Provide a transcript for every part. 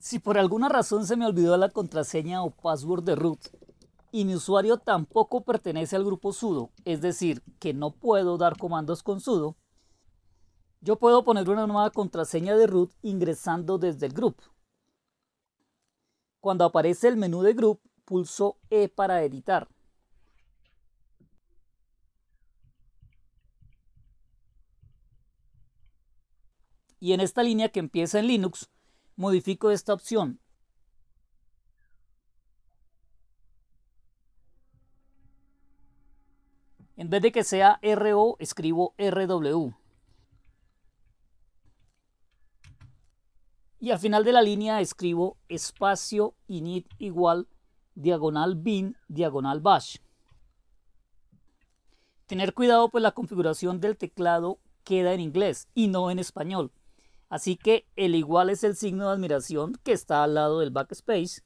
Si por alguna razón se me olvidó la contraseña o password de root y mi usuario tampoco pertenece al grupo sudo, es decir, que no puedo dar comandos con sudo, yo puedo poner una nueva contraseña de root ingresando desde el grupo. Cuando aparece el menú de group, pulso E para editar. Y en esta línea que empieza en Linux, modifico esta opción. En vez de que sea RO, escribo RW. Y al final de la línea escribo espacio init igual diagonal bin diagonal bash. Tener cuidado pues la configuración del teclado queda en inglés y no en español. Así que el igual es el signo de admiración que está al lado del backspace.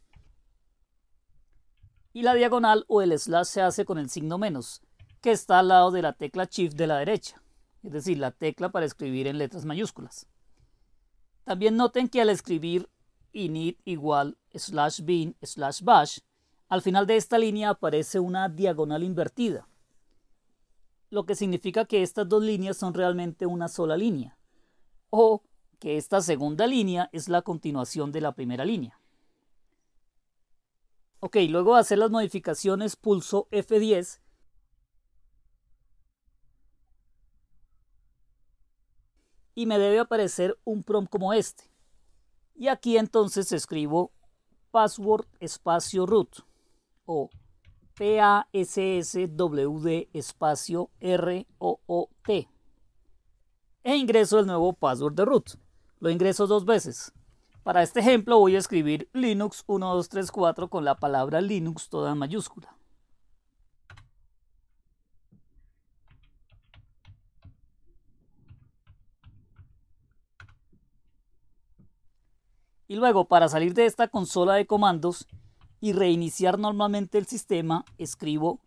Y la diagonal o el slash se hace con el signo menos, que está al lado de la tecla Shift de la derecha, es decir, la tecla para escribir en letras mayúsculas. También noten que al escribir init igual slash bin slash bash, al final de esta línea aparece una diagonal invertida, lo que significa que estas dos líneas son realmente una sola línea, o que esta segunda línea es la continuación de la primera línea. Ok, luego hacer las modificaciones pulso F10 y me debe aparecer un prompt como este. Y aquí entonces escribo password espacio root o PASSWD espacio R-O-O-T e ingreso el nuevo password de root lo ingreso dos veces. Para este ejemplo voy a escribir Linux 1234 con la palabra Linux toda en mayúscula. Y luego para salir de esta consola de comandos y reiniciar normalmente el sistema, escribo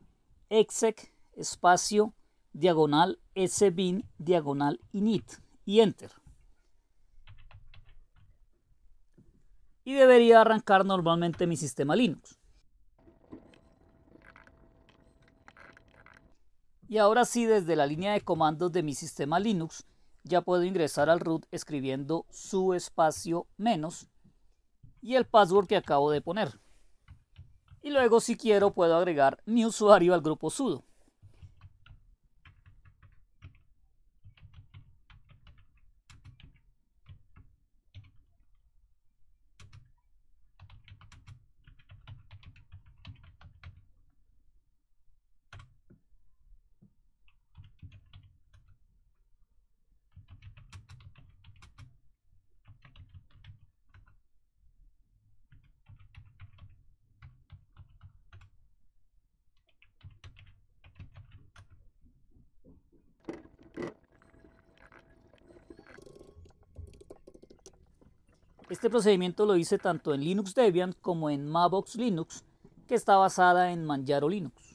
exec espacio diagonal sbin diagonal init y enter. y debería arrancar normalmente mi sistema Linux. Y ahora sí, desde la línea de comandos de mi sistema Linux, ya puedo ingresar al root escribiendo su espacio menos y el password que acabo de poner. Y luego si quiero puedo agregar mi usuario al grupo sudo. Este procedimiento lo hice tanto en Linux Debian como en Mavox Linux, que está basada en Manjaro Linux.